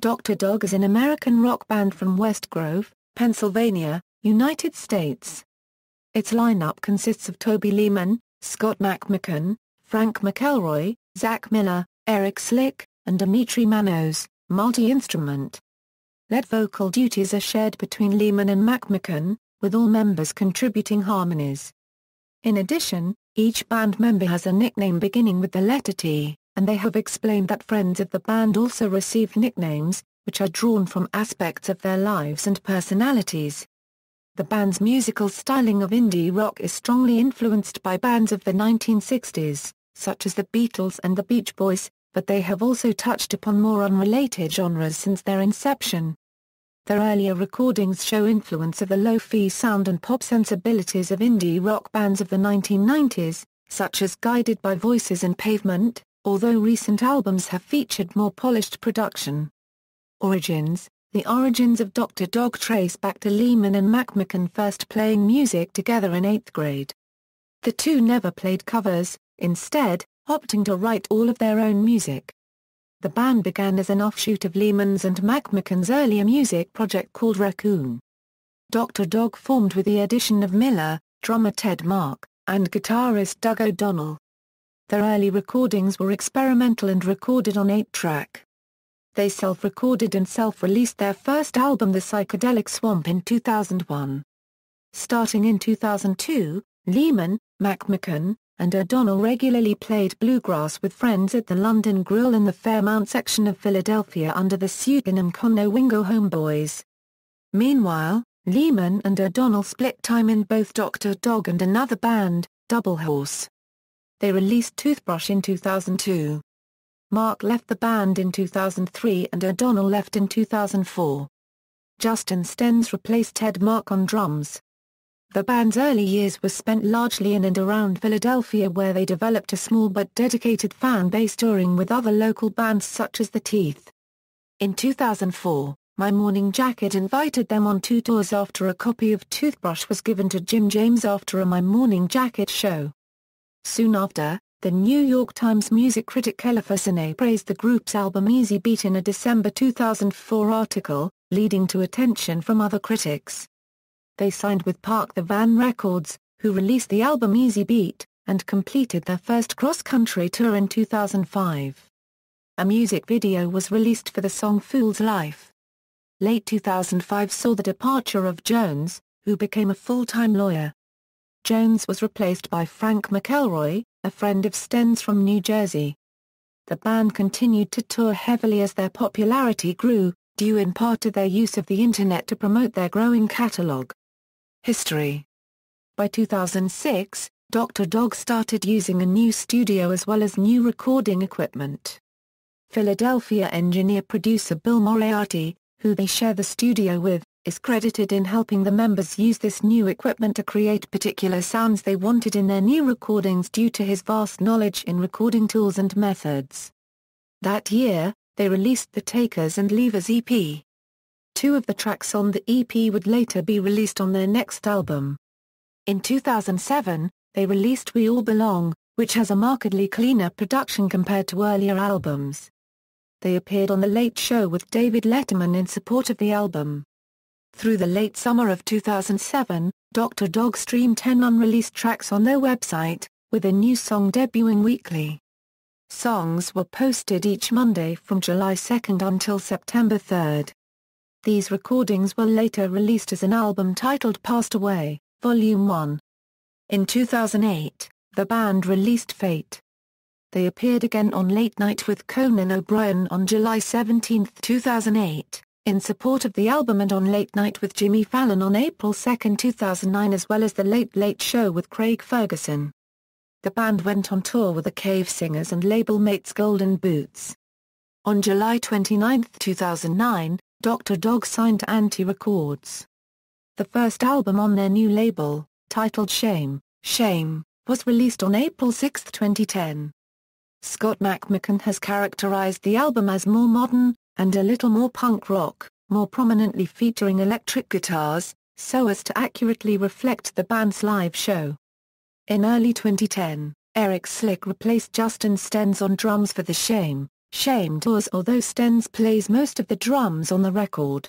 Dr. Dog is an American rock band from West Grove, Pennsylvania, United States. Its lineup consists of Toby Lehman, Scott McMicken, Frank McElroy, Zach Miller, Eric Slick, and Dimitri Manos, multi-instrument. Lead vocal duties are shared between Lehman and McMicken, with all members contributing harmonies. In addition, each band member has a nickname beginning with the letter T and they have explained that friends of the band also received nicknames, which are drawn from aspects of their lives and personalities. The band's musical styling of indie rock is strongly influenced by bands of the 1960s, such as the Beatles and the Beach Boys, but they have also touched upon more unrelated genres since their inception. Their earlier recordings show influence of the lo-fi sound and pop sensibilities of indie rock bands of the 1990s, such as Guided by Voices and Pavement, although recent albums have featured more polished production. Origins The origins of Dr. Dog trace back to Lehman and McMicken first playing music together in eighth grade. The two never played covers, instead, opting to write all of their own music. The band began as an offshoot of Lehman's and McMicken's earlier music project called Raccoon. Dr. Dog formed with the addition of Miller, drummer Ted Mark, and guitarist Doug O'Donnell. Their early recordings were experimental and recorded on 8-track. They self-recorded and self-released their first album The Psychedelic Swamp in 2001. Starting in 2002, Lehman, McMicken, and O'Donnell regularly played bluegrass with friends at the London Grill in the Fairmount section of Philadelphia under the pseudonym Conno Wingo Homeboys. Meanwhile, Lehman and O'Donnell split time in both Dr. Dog and another band, Double Horse. They released Toothbrush in 2002. Mark left the band in 2003 and O'Donnell left in 2004. Justin Stenz replaced Ted Mark on drums. The band's early years were spent largely in and around Philadelphia where they developed a small but dedicated fan base touring with other local bands such as The Teeth. In 2004, My Morning Jacket invited them on two tours after a copy of Toothbrush was given to Jim James after a My Morning Jacket show. Soon after, the New York Times music critic Elefasine praised the group's album Easy Beat in a December 2004 article, leading to attention from other critics. They signed with Park the Van Records, who released the album Easy Beat, and completed their first cross-country tour in 2005. A music video was released for the song Fool's Life. Late 2005 saw the departure of Jones, who became a full-time lawyer. Jones was replaced by Frank McElroy, a friend of Sten's from New Jersey. The band continued to tour heavily as their popularity grew, due in part to their use of the Internet to promote their growing catalog. History By 2006, Dr. Dog started using a new studio as well as new recording equipment. Philadelphia engineer-producer Bill Moriarty, who they share the studio with, is credited in helping the members use this new equipment to create particular sounds they wanted in their new recordings due to his vast knowledge in recording tools and methods. That year, they released the Takers and Levers EP. Two of the tracks on the EP would later be released on their next album. In 2007, they released We All Belong, which has a markedly cleaner production compared to earlier albums. They appeared on The Late Show with David Letterman in support of the album. Through the late summer of 2007, Dr. Dog streamed 10 unreleased tracks on their website, with a new song debuting weekly. Songs were posted each Monday from July 2 until September 3. These recordings were later released as an album titled Passed Away, Volume 1. In 2008, the band released Fate. They appeared again on Late Night with Conan O'Brien on July 17, 2008, in support of the album and on Late Night with Jimmy Fallon on April 2, 2009 as well as The Late Late Show with Craig Ferguson. The band went on tour with the Cave Singers and label mates Golden Boots. On July 29, 2009, Dr. Dog signed to Anti Records. The first album on their new label, titled Shame, Shame, was released on April 6, 2010. Scott McMicken has characterized the album as more modern, and a little more punk rock, more prominently featuring electric guitars, so as to accurately reflect the band's live show. In early 2010, Eric Slick replaced Justin Stenz on drums for the Shame, Shame tours although Stenz plays most of the drums on the record.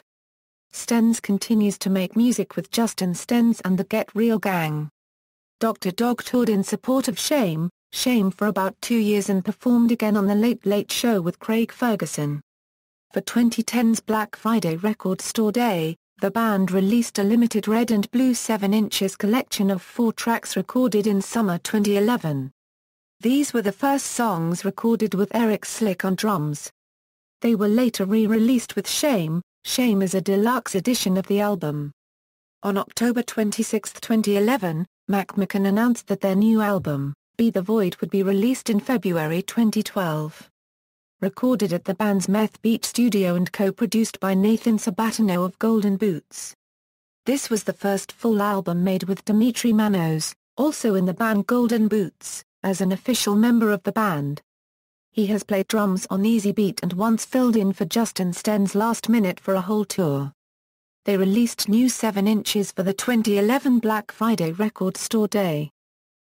Stenz continues to make music with Justin Stenz and the Get Real Gang. Dr. Dog toured in support of Shame, Shame for about two years and performed again on The Late Late Show with Craig Ferguson. For 2010's Black Friday record store day, the band released a limited red and blue 7 inches collection of four tracks recorded in summer 2011. These were the first songs recorded with Eric Slick on drums. They were later re-released with Shame, Shame is a deluxe edition of the album. On October 26, 2011, Mac McCann announced that their new album, Be the Void would be released in February 2012 recorded at the band's Meth Beach studio and co-produced by Nathan Sabatino of Golden Boots. This was the first full album made with Dimitri Manos, also in the band Golden Boots, as an official member of the band. He has played drums on Easy Beat and once filled in for Justin Sten's Last Minute for a whole tour. They released new 7 inches for the 2011 Black Friday record store day.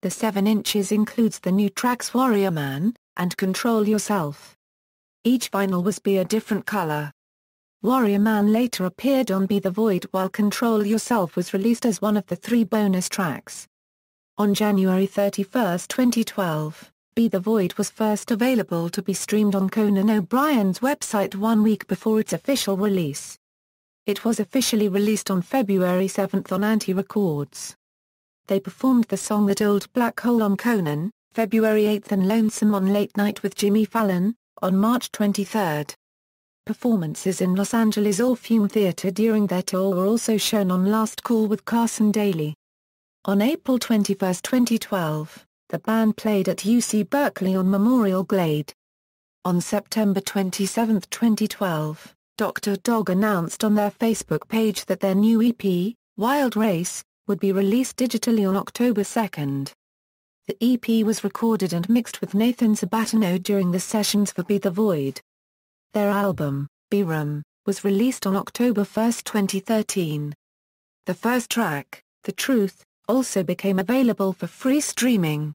The 7 inches includes the new tracks Warrior Man and Control Yourself. Each vinyl was be a different color. Warrior Man later appeared on Be the Void while Control Yourself was released as one of the three bonus tracks. On January 31, 2012, Be the Void was first available to be streamed on Conan O'Brien's website one week before its official release. It was officially released on February 7 on Anti Records. They performed the song That Old Black Hole on Conan, February 8 and Lonesome on Late Night with Jimmy Fallon, on March 23. Performances in Los Angeles Orpheum Theatre during their tour were also shown on Last Call with Carson Daly. On April 21, 2012, the band played at UC Berkeley on Memorial Glade. On September 27, 2012, Dr. Dog announced on their Facebook page that their new EP, Wild Race, would be released digitally on October 2. The EP was recorded and mixed with Nathan Sabatino during the sessions for Be The Void. Their album, Be Room, was released on October 1, 2013. The first track, The Truth, also became available for free streaming.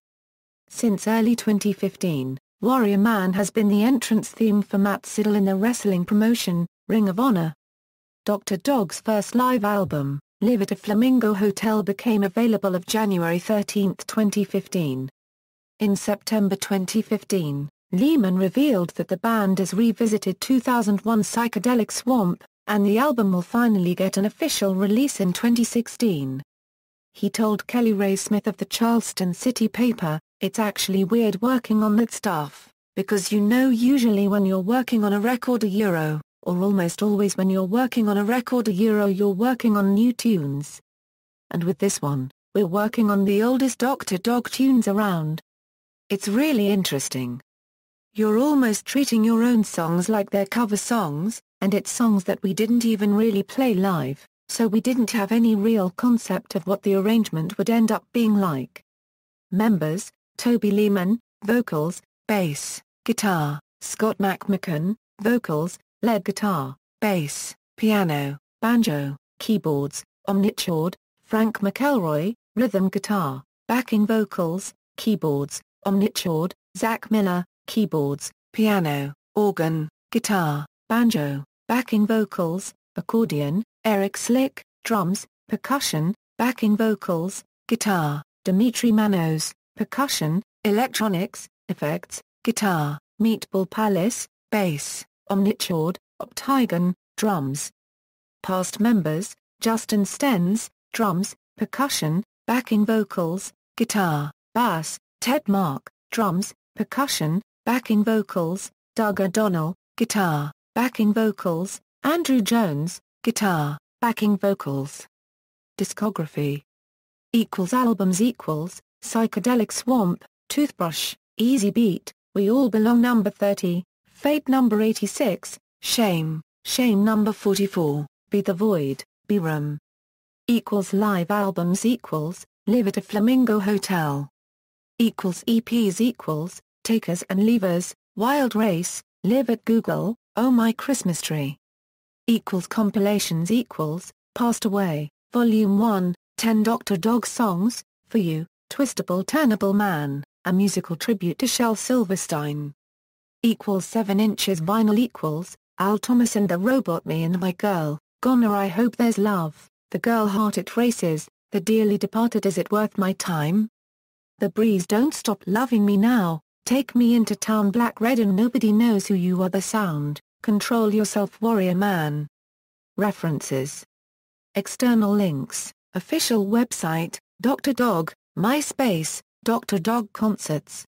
Since early 2015, Warrior Man has been the entrance theme for Matt Siddle in the wrestling promotion, Ring of Honor. Dr. Dog's first live album, Live at a Flamingo Hotel became available of January 13, 2015. In September 2015, Lehman revealed that the band has revisited 2001 Psychedelic Swamp, and the album will finally get an official release in 2016. He told Kelly Ray Smith of the Charleston City paper, It's actually weird working on that stuff, because you know usually when you're working on a record a euro, or almost always when you're working on a record a euro you're working on new tunes. And with this one, we're working on the oldest Dr. Dog tunes around. It's really interesting. You're almost treating your own songs like they're cover songs, and it's songs that we didn't even really play live, so we didn't have any real concept of what the arrangement would end up being like. Members, Toby Lehman, vocals, bass, guitar, Scott McMicken, vocals, lead guitar, bass, piano, banjo, keyboards, omnichord, Frank McElroy, rhythm guitar, backing vocals, keyboards, omnichord, Zach Miller, keyboards, piano, organ, guitar, banjo, backing vocals, accordion, Eric Slick, drums, percussion, backing vocals, guitar, Dimitri Manos, percussion, electronics, effects, guitar, Meatball Palace, bass, Omnichord, Optigon, drums. Past members, Justin Stenz, drums, percussion, backing vocals, guitar, bass, Ted Mark, drums, percussion, backing vocals, Doug O'Donnell, guitar, backing vocals, Andrew Jones, guitar, backing vocals. Discography equals albums equals psychedelic swamp toothbrush easy beat we all belong number 30 Fate number 86, Shame, Shame number 44, Be the Void, Be Room. Equals live albums equals, Live at a Flamingo Hotel. Equals EPs equals, Takers and Leavers, Wild Race, Live at Google, Oh My Christmas Tree. Equals compilations equals, Passed Away, Volume 1, 10 Dr. Dog Songs, For You, Twistable Turnable Man, a musical tribute to Shel Silverstein equals 7 inches vinyl equals, Al Thomas and the Robot Me and My Girl, Goner I Hope There's Love, The Girl Heart It Races, The Dearly Departed Is It Worth My Time? The Breeze Don't Stop Loving Me Now, Take Me Into Town Black Red and Nobody Knows Who You Are The Sound, Control Yourself Warrior Man. References External links, official website, Dr. Dog, MySpace, Dr. Dog Concerts,